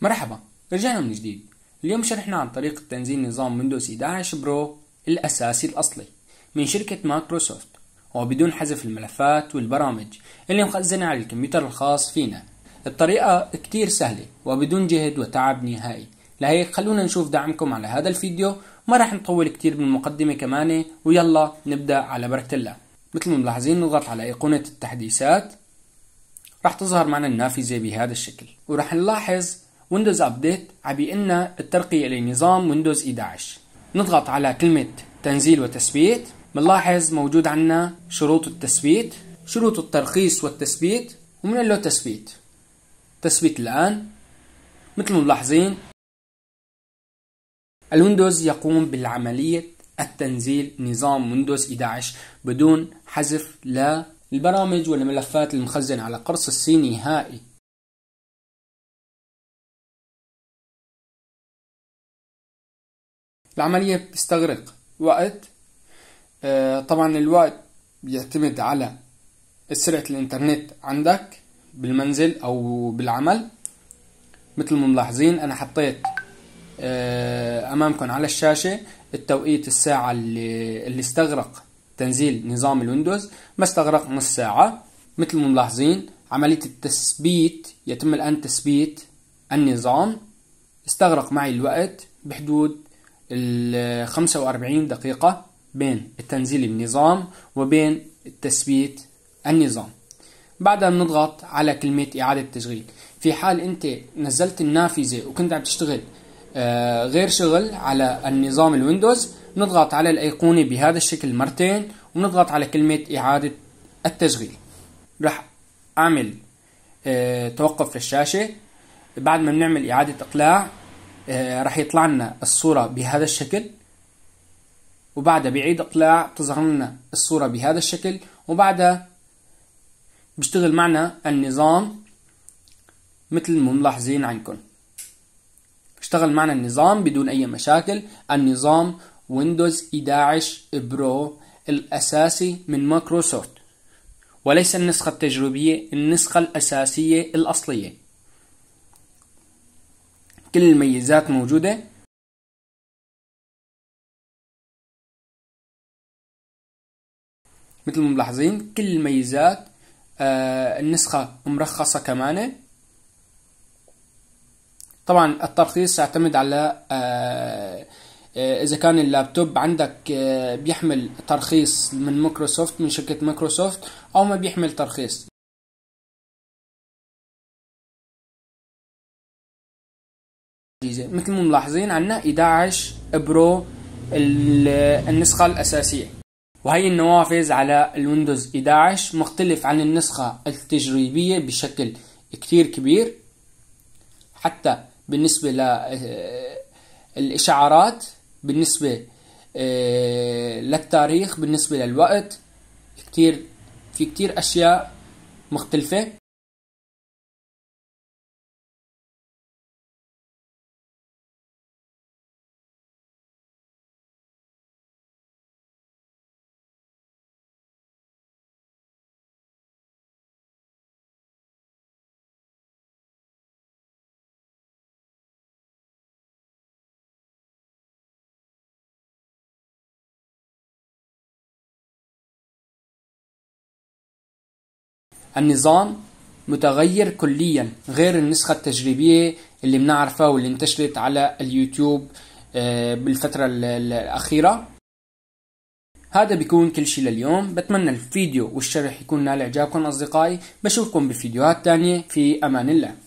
مرحبا رجعنا من جديد اليوم شرحنا عن طريقة تنزيل نظام ويندوز 11 برو الأساسي الأصلي من شركة مايكروسوفت وبدون حذف الملفات والبرامج اللي مخزنة على الكمبيوتر الخاص فينا الطريقة كتير سهلة وبدون جهد وتعب نهائي لهيك خلونا نشوف دعمكم على هذا الفيديو ما راح نطول كتير بالمقدمة كمان ويلا نبدأ على بركة الله مثل ما ملاحظين نضغط على أيقونة التحديثات راح تظهر معنا النافذة بهذا الشكل وراح نلاحظ ويندوز ابديت عبينا الترقية لنظام ويندوز 11 نضغط على كلمة تنزيل وتثبيت بنلاحظ موجود عنا شروط التثبيت شروط الترخيص والتثبيت ومن له تثبيت تثبيت الآن مثل ما ملاحظين الويندوز يقوم بالعملية التنزيل نظام ويندوز 11 بدون حذف لا البرامج والملفات المخزنة على قرص السي نهائي العملية بتستغرق وقت آه، طبعا الوقت بيعتمد على سرعة الانترنت عندك بالمنزل او بالعمل مثل ما ملاحظين انا حطيت آه، امامكم على الشاشة التوقيت الساعة اللي, اللي استغرق تنزيل نظام الويندوز ما استغرق نص ساعة مثل ما ملاحظين عملية التثبيت يتم الآن تثبيت النظام استغرق معي الوقت بحدود ال 45 دقيقة بين التنزيل النظام وبين التثبيت النظام بعدها بنضغط على كلمة إعادة تشغيل في حال أنت نزلت النافذة وكنت عم تشتغل آه، غير شغل على النظام الويندوز نضغط على الأيقونة بهذا الشكل مرتين ونضغط على كلمة إعادة التشغيل رح أعمل آه، توقف للشاشة بعد ما بنعمل إعادة إقلاع آه، راح يطلع لنا الصورة بهذا الشكل وبعدها بعيد اقلاع تظهر لنا الصورة بهذا الشكل وبعدها بيشتغل معنا النظام مثل ما ملاحظين عندكم اشتغل معنا النظام بدون اي مشاكل النظام ويندوز 11 برو الاساسي من مايكروسوفت وليس النسخة التجريبية النسخة الاساسية الاصلية كل الميزات موجودة مثل ما ملاحظين كل الميزات آه، النسخة مرخصة كمان طبعا الترخيص يعتمد على آه، آه، اذا كان اللابتوب عندك بيحمل ترخيص من مايكروسوفت من شركه مايكروسوفت او ما بيحمل ترخيص النتيجة مثل ما ملاحظين عنا 11 برو النسخة الأساسية وهي النوافذ على الويندوز 11 مختلف عن النسخة التجريبية بشكل كتير كبير حتى بالنسبة للإشعارات بالنسبة آه، للتاريخ بالنسبة للوقت كثير في كتير أشياء مختلفة النظام متغير كليا غير النسخة التجريبية اللي بنعرفها واللي انتشرت على اليوتيوب آه، بالفترة الأخيرة هذا بيكون كل شيء لليوم بتمنى الفيديو والشرح يكون نال إعجابكم أصدقائي بشوفكم بفيديوهات تانية في أمان الله